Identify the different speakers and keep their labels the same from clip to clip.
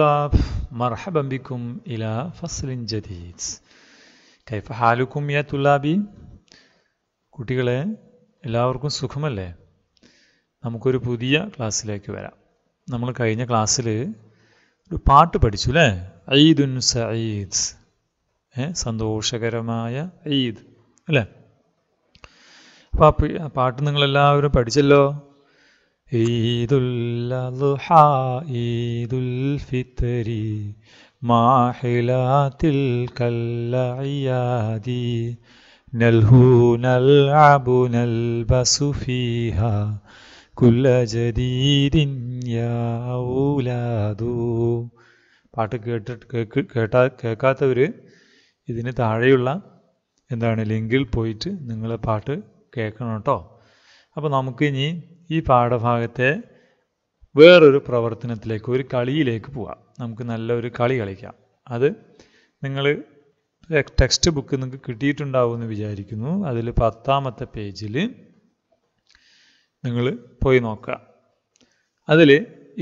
Speaker 1: طلاب مرحبا بكم إلى فصل جديد كيف حالكم يا طلابي കുട്ടികളെ എല്ലാവർക്കും സുഖമല്ലേ നമുക്കൊരു പുതിയ ക്ലാസ്സിലേക്ക് വരാം നമ്മൾ കഴിഞ്ഞ ക്ലാസ്സിൽ ഒരു പാട്ട് പഠിച്ചു അല്ലേ ഈദുൻ സഈദ് സന്തോഷകരമായ ഈദ് അല്ലേ അപ്പോൾ ആ പാട്ട് നിങ്ങളെല്ലാവരും പഠിച്ചല്ലോ ഈദുൽ അദ്ഹ ഈദുൽ ഫിത്രി മാഹിലാത്തിൽ കല്ലയാദി നൽഹു നൽഅബു നൽബസു فيها കുല്ല ജദീദിൻ يا أولاد പാട്ട് കേട്ടിട്ട് കേട്ടാ കേൾക്കാത്തവർ ഇതിന് താഴെയുള്ള എന്താണ് ലിങ്കിൽ പോയിട്ട് നിങ്ങളെ പാട്ട് കേൾക്കണം കേട്ടോ അപ്പോൾ നമുക്ക് ഇനി ഈ പാഠഭാഗത്തെ വേറൊരു പ്രവർത്തനത്തിലേക്ക് ഒരു കളിയിലേക്ക് പോവാം നമുക്ക് നല്ലൊരു കളി കളിക്കാം അത് നിങ്ങൾ ടെക്സ്റ്റ് ബുക്ക് നിങ്ങൾക്ക് കിട്ടിയിട്ടുണ്ടാവുമെന്ന് വിചാരിക്കുന്നു അതിൽ പത്താമത്തെ പേജിൽ നിങ്ങൾ പോയി നോക്കുക അതിൽ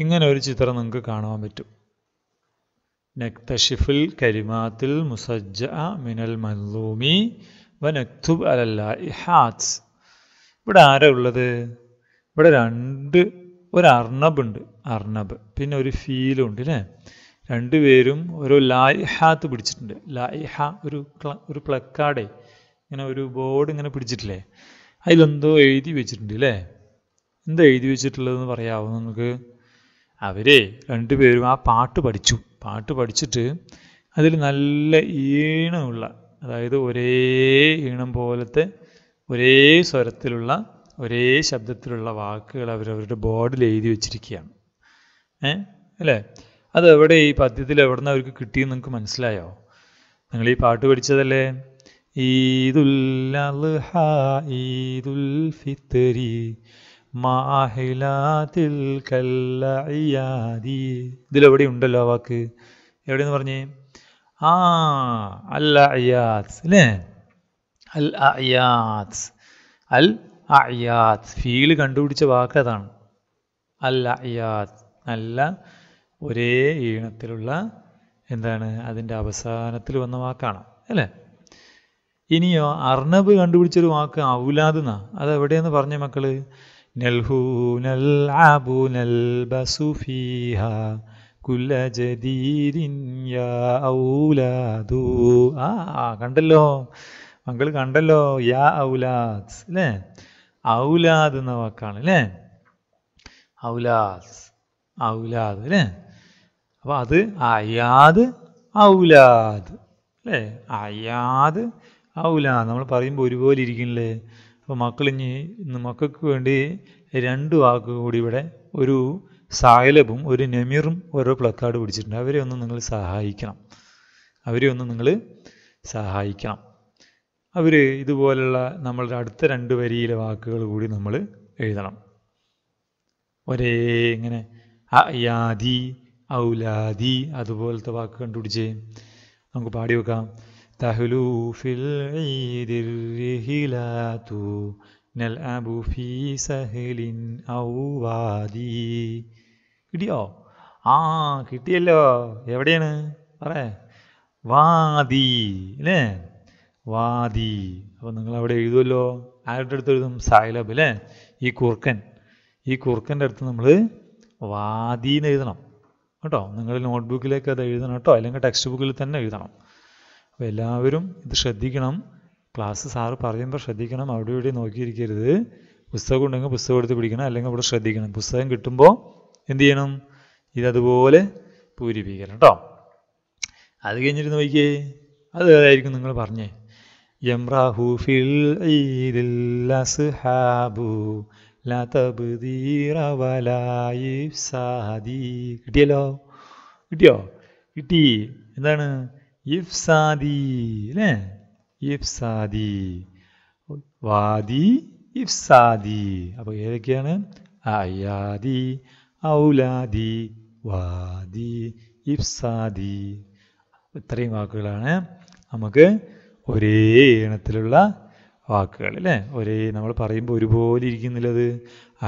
Speaker 1: ഇങ്ങനെ ഒരു ചിത്രം നിങ്ങൾക്ക് കാണാൻ പറ്റും നക്തഷിഫിൽ കരിമാത്തിൽ മുസജ്ജ മിനൽ മല്ലൂമി വനക്തുബ് അലല്ല ഇഹാത്സ് ഇവിടെ ആരാ ഉള്ളത് ഇവിടെ രണ്ട് ഒരു അർണബുണ്ട് അർണബ് പിന്നെ ഒരു ഫീലുണ്ട് അല്ലേ രണ്ടുപേരും ഓരോ ലായിഹാത്ത് പിടിച്ചിട്ടുണ്ട് ലായിഹ ഒരു ഒരു പ്ലക്കാർഡേ ഇങ്ങനെ ഒരു ബോർഡ് ഇങ്ങനെ പിടിച്ചിട്ടില്ലേ അതിലെന്തോ എഴുതി വെച്ചിട്ടുണ്ട് അല്ലേ എന്താ എഴുതി വെച്ചിട്ടുള്ളതെന്ന് പറയാവോ നമുക്ക് അവരെ രണ്ടുപേരും ആ പാട്ട് പഠിച്ചു പാട്ട് പഠിച്ചിട്ട് അതിൽ നല്ല ഈണമുള്ള അതായത് ഒരേ ഈണം പോലത്തെ ഒരേ സ്വരത്തിലുള്ള ഒരേ ശബ്ദത്തിലുള്ള വാക്കുകൾ അവരവരുടെ ബോർഡിൽ എഴുതി വെച്ചിരിക്കുകയാണ് ഏ അല്ലേ അത് എവിടെ ഈ പദ്യത്തിൽ എവിടെ നിന്ന് അവർക്ക് കിട്ടിയെന്ന് നിങ്ങൾക്ക് മനസ്സിലായോ നിങ്ങൾ ഈ പാട്ട് പഠിച്ചതല്ലേ ഈദുൽ ഈദുൽ ഫിത്തരി മാഹിലാതിൽ കല്ലയാദി ഇതിലെവിടെ ഉണ്ടല്ലോ വാക്ക് എവിടെയെന്ന് പറഞ്ഞേ ആ അല്ല അയ്യാസ് അല്ലേ അൽ അൽ അയ്യാത് ഫീൽ കണ്ടുപിടിച്ച വാക്ക് അതാണ് അൽ അല്ല ഒരേ ഈണത്തിലുള്ള എന്താണ് അതിൻ്റെ അവസാനത്തിൽ വന്ന വാക്കാണ് അല്ലേ ഇനിയോ അർണബ് കണ്ടുപിടിച്ചൊരു വാക്ക് ഔലാദ് എന്നാ അത് എവിടെയെന്ന് പറഞ്ഞ മക്കള് ജദീരിൻ യാ ഔലാദു ആ കണ്ടല്ലോ മക്കൾ കണ്ടല്ലോ യാ ഔലാദ് അല്ലേ ഔലാദ് എന്ന വാക്കാണ് അല്ലേ ഔലാസ് ഔലാദ് അല്ലേ അപ്പോൾ അത് അയാദ് ഔലാദ് അല്ലേ അയാദ് ഔലാദ് നമ്മൾ പറയുമ്പോൾ ഒരുപോലെ അപ്പൊ അപ്പോൾ ഇനി ഇന്ന് മക്കൾക്ക് വേണ്ടി രണ്ട് വാക്ക് കൂടി ഇവിടെ ഒരു സായലബും ഒരു നെമിറും ഓരോ പ്ലക്കാർഡ് പിടിച്ചിട്ടുണ്ട് അവരെ ഒന്ന് നിങ്ങൾ സഹായിക്കണം അവരെ ഒന്ന് നിങ്ങൾ സഹായിക്കണം അവർ ഇതുപോലുള്ള നമ്മളുടെ അടുത്ത രണ്ട് വരിയിലെ വാക്കുകൾ കൂടി നമ്മൾ എഴുതണം ഒരേ ഇങ്ങനെ അയാദി ഔലാദി അതുപോലത്തെ വാക്ക് കണ്ടുപിടിച്ച് നമുക്ക് പാടി വെക്കാം തഹ്ലൂ ഫിൽ നൽഅബു ഫീ സഹലിൻ ഔവാദി കിട്ടിയോ ആ കിട്ടിയല്ലോ എവിടെയാണ് പറ വാദി അല്ലേ വാദി അപ്പോൾ നിങ്ങൾ അവിടെ എഴുതുമല്ലോ ആരുടെ അടുത്ത് എഴുതും സായിലബ് അല്ലേ ഈ കുർക്കൻ ഈ കുർക്കൻ്റെ അടുത്ത് നമ്മൾ വാദി എന്ന് എഴുതണം കേട്ടോ നിങ്ങളുടെ നോട്ട്ബുക്കിലേക്ക് അത് എഴുതണം കേട്ടോ അല്ലെങ്കിൽ ടെക്സ്റ്റ് ബുക്കിൽ തന്നെ എഴുതണം അപ്പോൾ എല്ലാവരും ഇത് ശ്രദ്ധിക്കണം ക്ലാസ് സാറ് പറയുമ്പോൾ ശ്രദ്ധിക്കണം അവിടെ ഇവിടെ നോക്കിയിരിക്കരുത് പുസ്തകം ഉണ്ടെങ്കിൽ പുസ്തകം എടുത്ത് പിടിക്കണം അല്ലെങ്കിൽ ഇവിടെ ശ്രദ്ധിക്കണം പുസ്തകം കിട്ടുമ്പോൾ എന്ത് ചെയ്യണം ഇതതുപോലെ പൂരിപ്പിക്കണം കേട്ടോ അത് കഴിഞ്ഞിട്ട് നോക്കിയേ ഏതായിരിക്കും നിങ്ങൾ പറഞ്ഞേ يمرح ഫിൽ العيد الأصحاب لا تبذير ولا إفساد കിട്ടിയല്ലോ കിട്ടിയോ കിട്ടി എന്താണ് ഇഫ്സാദി അല്ലേ ഇഫ്സാദി വാദി ഇഫ്സാദി അപ്പോൾ ഏതൊക്കെയാണ് അയാദി ഔലാദി വാദി ഇഫ്സാദി ഇത്രയും വാക്കുകളാണ് നമുക്ക് ഒരേ ഈണത്തിലുള്ള വാക്കുകൾ അല്ലേ ഒരേ നമ്മൾ പറയുമ്പോൾ ഒരുപോലെ ഇരിക്കുന്നുള്ളത്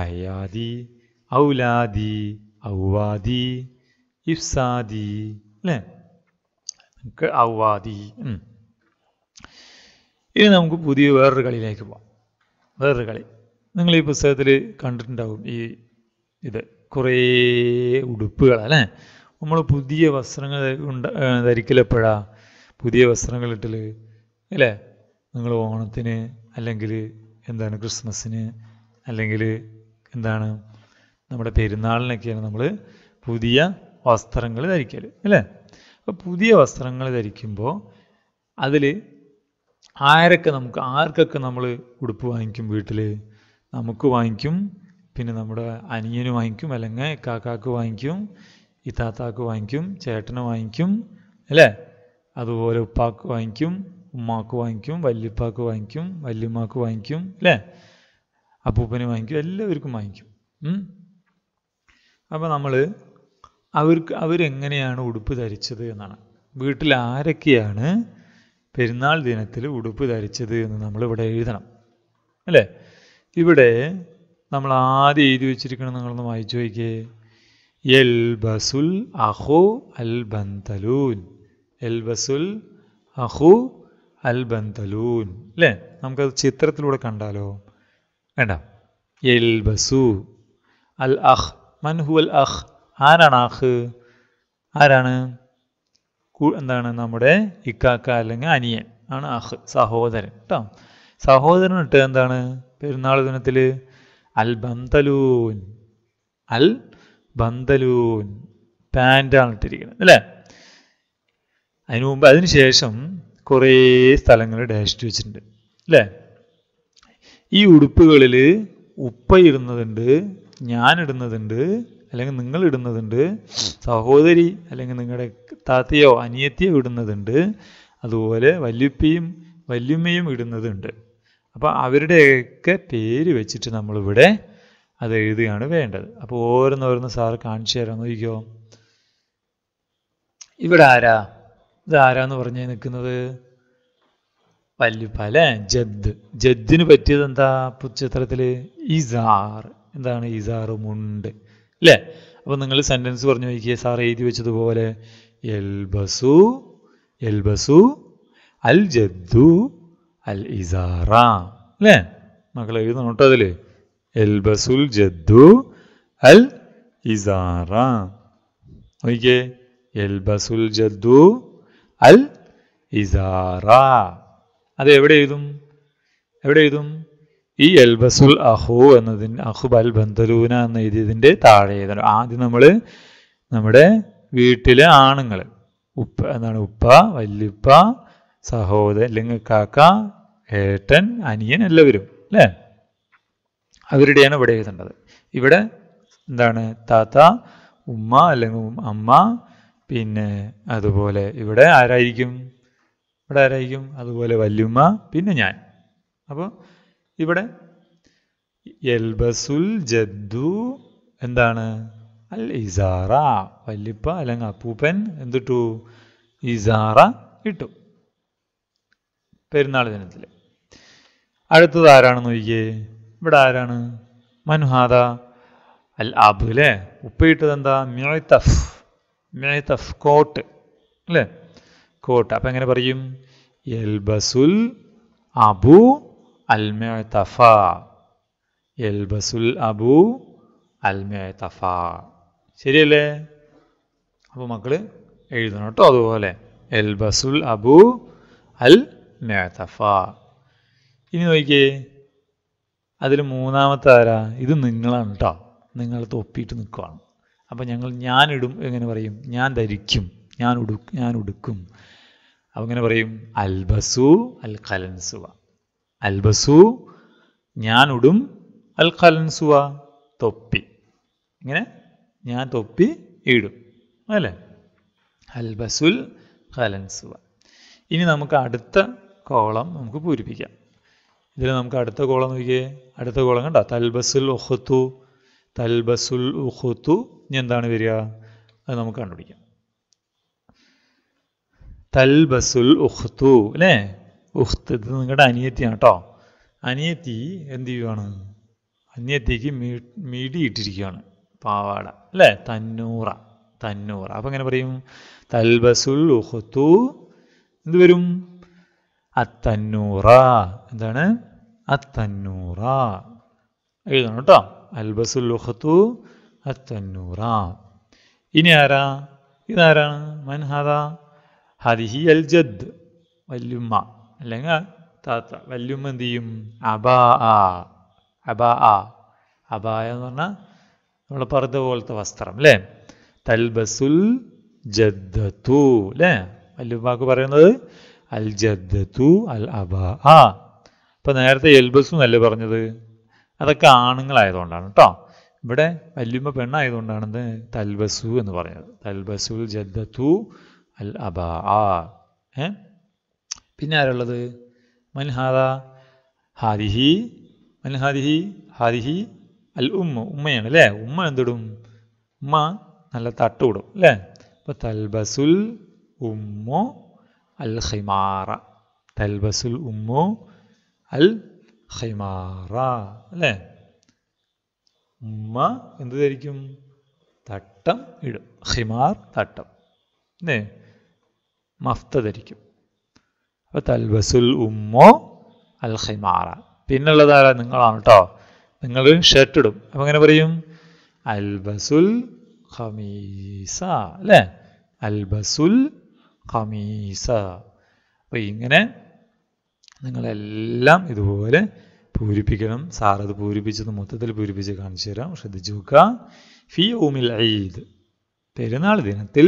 Speaker 1: അയാദി ഔലാദി ഔവാദി ഇഫ്സാദി അല്ലേ നമുക്ക് ഔവാദി ഇനി നമുക്ക് പുതിയ വേറൊരു കളിയിലേക്ക് പോവാം വേറൊരു കളി നിങ്ങൾ ഈ പുസ്തകത്തിൽ കണ്ടിട്ടുണ്ടാവും ഈ ഇത് കുറേ ഉടുപ്പുകൾ അല്ലേ നമ്മൾ പുതിയ വസ്ത്രങ്ങൾ ധരിക്കലെപ്പോഴാണ് പുതിയ വസ്ത്രങ്ങൾ ഇട്ടിൽ അല്ലേ നിങ്ങൾ ഓണത്തിന് അല്ലെങ്കിൽ എന്താണ് ക്രിസ്മസിന് അല്ലെങ്കിൽ എന്താണ് നമ്മുടെ പെരുന്നാളിനൊക്കെയാണ് നമ്മൾ പുതിയ വസ്ത്രങ്ങൾ ധരിക്കൽ അല്ലേ അപ്പോൾ പുതിയ വസ്ത്രങ്ങൾ ധരിക്കുമ്പോൾ അതിൽ ആരൊക്കെ നമുക്ക് ആർക്കൊക്കെ നമ്മൾ ഉടുപ്പ് വാങ്ങിക്കും വീട്ടിൽ നമുക്ക് വാങ്ങിക്കും പിന്നെ നമ്മുടെ അനിയന് വാങ്ങിക്കും അല്ലെങ്കിൽ കാക്കാക്ക് വാങ്ങിക്കും ഇത്താത്താക്ക് വാങ്ങിക്കും ചേട്ടന് വാങ്ങിക്കും അല്ലേ അതുപോലെ ഉപ്പാക്ക് വാങ്ങിക്കും ഉമ്മാക്ക് വാങ്ങിക്കും വല്യപ്പാക്ക് വാങ്ങിക്കും വല്യമ്മാക്ക് വാങ്ങിക്കും അല്ലേ അപ്പൂപ്പന് വാങ്ങിക്കും എല്ലാവർക്കും വാങ്ങിക്കും അപ്പോൾ നമ്മൾ അവർക്ക് അവരെങ്ങനെയാണ് ഉടുപ്പ് ധരിച്ചത് എന്നാണ് വീട്ടിൽ ആരൊക്കെയാണ് പെരുന്നാൾ ദിനത്തിൽ ഉടുപ്പ് ധരിച്ചത് എന്ന് നമ്മൾ ഇവിടെ എഴുതണം അല്ലേ ഇവിടെ നമ്മൾ ആദ്യം എഴുതി വെച്ചിരിക്കണം നിങ്ങളൊന്ന് വായിച്ചു നോക്കിയേ എൽ ബസുൽ അഹു അൽ ബന്തലൂൻ എൽ ബസുൽ അഹു അൽ ബന്തലൂൻ അല്ലേ നമുക്കത് ചിത്രത്തിലൂടെ കണ്ടാലോ വേണ്ട എൽ ബസു അൽ അഹ് മൻഹു അൽ അഹ് ആരാണ് അഹ് ആരാണ് എന്താണ് നമ്മുടെ ഇക്കാക്ക അല്ലെങ്കിൽ അനിയൻ ആണ് അഹ് സഹോദരൻ കേട്ടോ സഹോദരൻ ഇട്ട് എന്താണ് പെരുന്നാൾ ദിനത്തിൽ അൽ ബന്തലൂൻ അൽ ബന്തലൂൻ പാൻ്റാണ് ഇട്ടിരിക്കുന്നത് അല്ലേ അതിനു മുമ്പ് അതിനുശേഷം കുറേ സ്ഥലങ്ങൾ ഡാഷ് വെച്ചിട്ടുണ്ട് അല്ലേ ഈ ഉടുപ്പുകളിൽ ഉപ്പ ഇടുന്നതുണ്ട് ഞാൻ ഇടുന്നതുണ്ട് അല്ലെങ്കിൽ നിങ്ങൾ ഇടുന്നതുണ്ട് സഹോദരി അല്ലെങ്കിൽ നിങ്ങളുടെ താത്തയോ അനിയത്തിയോ ഇടുന്നതുണ്ട് അതുപോലെ വല്യുപ്പയും വല്യുമ്മയും ഇടുന്നതുണ്ട് അപ്പോൾ അവരുടെയൊക്കെ പേര് വെച്ചിട്ട് നമ്മളിവിടെ അത് എഴുതുകയാണ് വേണ്ടത് അപ്പോൾ ഓരോന്നോരോന്ന് സാർ കാണിച്ചു തരാൻ നോക്കിക്കോ ഇവിടെ ആരാ ഇതാരാന്ന് പറഞ്ഞു നിൽക്കുന്നത് വല്യുപ്പ അല്ലേ ജദ് ജദ്ദിന് പറ്റിയത് എന്താ പുച്ചിത്രത്തിൽ ഇസാർ എന്താണ് ഇസാർ മുണ്ട് അല്ലേ അപ്പം നിങ്ങൾ സെൻറ്റൻസ് പറഞ്ഞു നോക്കിയേ സാർ എഴുതി വെച്ചതുപോലെ എൽബസു എൽബസു അൽ ജദ്ദു അൽ ഇസാറ അല്ലേ മക്കൾ എഴുതണം കേട്ടോ അതിൽ എൽബസുൽ ജദ്ദു അൽ ഇസാറ നോക്കിയേ എൽബസുൽ ജദ്ദു അൽ ഇസാറ അത് എവിടെ എഴുതും എവിടെ എഴുതും ഈ അൽബസുൽ അഹു എന്നതിന് അഹുബ് അൽ ബന്ധലൂന എന്ന് എഴുതിയതിൻ്റെ താഴെ എഴുതണം ആദ്യം നമ്മൾ നമ്മുടെ വീട്ടിലെ ആണുങ്ങൾ ഉപ്പ എന്താണ് ഉപ്പ വല്യുപ്പ സഹോദരൻ അല്ലെങ്കിൽ കാക്ക ഏട്ടൻ അനിയൻ എല്ലാവരും അല്ലേ അവരുടെയാണ് ഇവിടെ എഴുതേണ്ടത് ഇവിടെ എന്താണ് താത്ത ഉമ്മ അല്ലെങ്കിൽ അമ്മ പിന്നെ അതുപോലെ ഇവിടെ ആരായിരിക്കും ഇവിടെ ആരായിരിക്കും അതുപോലെ വല്യുമ്മ പിന്നെ ഞാൻ അപ്പോൾ ഇവിടെ എൽബസുൽ ജദ്ദു എന്താണ് അൽ ഇസാറ വല്ലിപ്പ അല്ലെങ്കിൽ അപ്പൂപ്പൻ എന്തിട്ടു ഇസാറ ഇട്ടു പെരുന്നാൾ ദിനത്തിൽ അടുത്തത് ആരാണെന്ന് നോക്കിയേ ഇവിടെ ആരാണ് മനുഹാദ അൽ അബ് അല്ലേ ഉപ്പയിട്ടത് എന്താ മ്യോത്തഫ് കോട്ട് അല്ലേ കോട്ട് അപ്പം എങ്ങനെ പറയും എൽബസുൽ അബു അൽമഫ എൽബസുൽ അബു അൽമഫ ശരിയല്ലേ അപ്പോൾ മക്കൾ എഴുതണം കേട്ടോ അതുപോലെ എൽബസുൽ അബു അൽ മേത്തഫ ഇനി നോക്കിയേ അതിൽ മൂന്നാമത്തെ ആരാ ഇത് നിങ്ങളാണ് കേട്ടോ നിങ്ങൾ തൊപ്പിയിട്ട് നിൽക്കുവാണ് അപ്പോൾ ഞങ്ങൾ ഞാനിടും എങ്ങനെ പറയും ഞാൻ ധരിക്കും ഞാൻ ഉടു ഞാൻ ഉടുക്കും അപ്പോൾ എങ്ങനെ പറയും അൽബസു അൽ ഖലൻസുവ അൽബസു ഉടും അൽ ഖലൻസുവ തൊപ്പി ഇങ്ങനെ ഞാൻ തൊപ്പി ഇടും അല്ലേ അൽബസുൽ ഖലൻസുവ ഇനി നമുക്ക് അടുത്ത കോളം നമുക്ക് പൂരിപ്പിക്കാം ഇതിൽ നമുക്ക് അടുത്ത കോളം നോക്കിയേ അടുത്ത കോളം കണ്ടോ തൽബസുൽ ഉഹുത്തു തൽബസുൽ ഉഹുത്തു ഇനി എന്താണ് വരിക അത് നമുക്ക് കണ്ടുപിടിക്കാം തൽബസുൽ ഉഹ്തു അല്ലേ ഉഹ്ത് ഇത് നിങ്ങളുടെ അനിയത്തിയാണ് കേട്ടോ അനിയത്തി എന്ത് ചെയ്യുവാണ് അനിയത്തിക്ക് മീടിയിട്ടിരിക്കുകയാണ് പാവാട അല്ലേ തന്നൂറ തന്നൂറ അപ്പം എങ്ങനെ പറയും തൽബസുൽ ഉഹത്തു എന്ത് വരും അത്തന്നൂറ എന്താണ് അത്തന്നൂറ എഴുതണം കേട്ടോ അൽബസുൽ ഉഹത്തു അത്തന്നൂറ ഇനി ആരാ ഇതാരാണ് മൻഹാദ ഹരിഹി അൽ ജദ് വല്യുമ്മ അല്ലെങ്കിൽ താത്ത വല്യുമ്മ എന്ത് ചെയ്യും അബാ ആ അബാ ആ അബായ എന്ന് പറഞ്ഞാൽ നമ്മൾ പർദ്ദ പോലത്തെ വസ്ത്രം അല്ലേ തൽബസുൽ ജദ്ദത്തു അല്ലേ വല്ലുമ്മക്ക് പറയുന്നത് അൽ ജദ്ദത്തു അൽ അബാ ആ ഇപ്പം നേരത്തെ എൽബസു എന്നല്ലേ പറഞ്ഞത് അതൊക്കെ ആണുങ്ങളായതുകൊണ്ടാണ് കേട്ടോ ഇവിടെ വല്യമ്മ പെണ്ണായതുകൊണ്ടാണ് തൽബസു എന്ന് പറയുന്നത് തൽബസുൽ ജദ്ദത്തു അൽ അബ ആ ഏ പിന്നെ ആരുള്ളത് മൻഹാദ ഹാരിഹി മൻഹാദിഹി ഹാരിഹി അൽ ഉമ്മ ഉമ്മയാണ് അല്ലേ ഉമ്മ എന്തിടും ഉമ്മ നല്ല തട്ടുവിടും അല്ലേ അപ്പൊ തൽബസുൽ ഉമ്മു അൽ ഹിമാറ തൽബസുൽ ഉമ്മു അൽ ഹിമാറ അല്ലേ ഉമ്മ എന്ത് ധരിക്കും തട്ടം ഇടും ഹിമാർ തട്ടം എന്നേ മഫ്ത ധരിക്കും അപ്പൊ തൽബസുൽ ഉമ്മോ അൽ ഹിമാറ പിന്നുള്ളത് ആരാ നിങ്ങളാണ് കേട്ടോ നിങ്ങൾ ഷർട്ട് ഇടും അപ്പൊ എങ്ങനെ പറയും അൽബസുൽ ഖമീസ അല്ലേ അൽബസുൽ ഖമീസ അപ്പൊ ഇങ്ങനെ നിങ്ങളെല്ലാം ഇതുപോലെ പൂരിപ്പിക്കണം സാറത് പൂരിപ്പിച്ചത് മൊത്തത്തിൽ പൂരിപ്പിച്ച് കാണിച്ചു തരാം ശ്രദ്ധിച്ചു നോക്കുക ഫി ഊമിൽ ഈദ് പെരുന്നാൾ ദിനത്തിൽ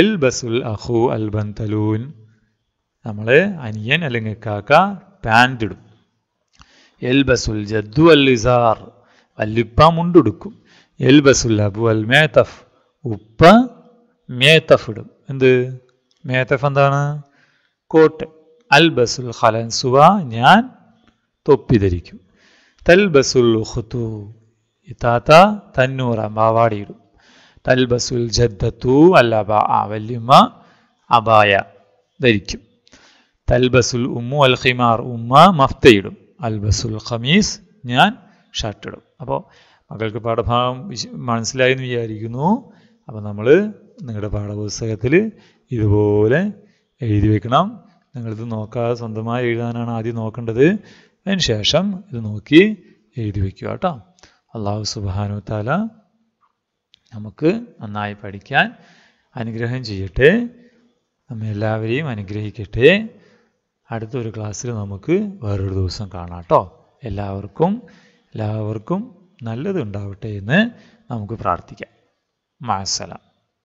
Speaker 1: എൽ ബസുൽ അഹു അൽ ബന്തലൂൻ നമ്മൾ അനിയൻ അല്ലെങ്കിൽ കാക്ക പാൻ്റ് ഇടും എൽ ബസുൽ ജദ്ദു അൽ ഇസാർ വല്ലിപ്പ മുണ്ടുടുക്കും എൽ ബസുൽ അബു അൽ മേത്തഫ് ഉപ്പ മേത്തഫ് ഇടും എന്ത് മേത്തഫ് എന്താണ് കോട്ട് അൽ ബസുൽ ഖലൻസുവ ഞാൻ ഒപ്പിധരിക്കും തൽബസുൽ ഉഹ്തു ഇത്താത്ത തന്നൂറ മാവാടിയിടും തൽബസുൽ ജദ്ദത്തു അല്ല വല്യമ്മ അബായ ധരിക്കും തൽബസുൽ ഉമ്മു അൽ ഖിമാർ ഉമ്മ മഫ്തയിടും അൽബസുൽ ഖമീസ് ഞാൻ ഷർട്ടിടും അപ്പോൾ മകൾക്ക് പാഠഭാഗം മനസ്സിലായി എന്ന് വിചാരിക്കുന്നു അപ്പോൾ നമ്മൾ നിങ്ങളുടെ പാഠപുസ്തകത്തിൽ ഇതുപോലെ എഴുതി വെക്കണം നിങ്ങളിത് നോക്കാതെ സ്വന്തമായി എഴുതാനാണ് ആദ്യം നോക്കേണ്ടത് അതിനുശേഷം ഇത് നോക്കി എഴുതി വയ്ക്കുക കേട്ടോ അള്ളാഹു സുബാനു താല നമുക്ക് നന്നായി പഠിക്കാൻ അനുഗ്രഹം ചെയ്യട്ടെ നമ്മെ എല്ലാവരെയും അനുഗ്രഹിക്കട്ടെ അടുത്തൊരു ക്ലാസ്സിൽ നമുക്ക് വേറൊരു ദിവസം കാണാം കേട്ടോ എല്ലാവർക്കും എല്ലാവർക്കും നല്ലതുണ്ടാവട്ടെ എന്ന് നമുക്ക് പ്രാർത്ഥിക്കാം മാസലാം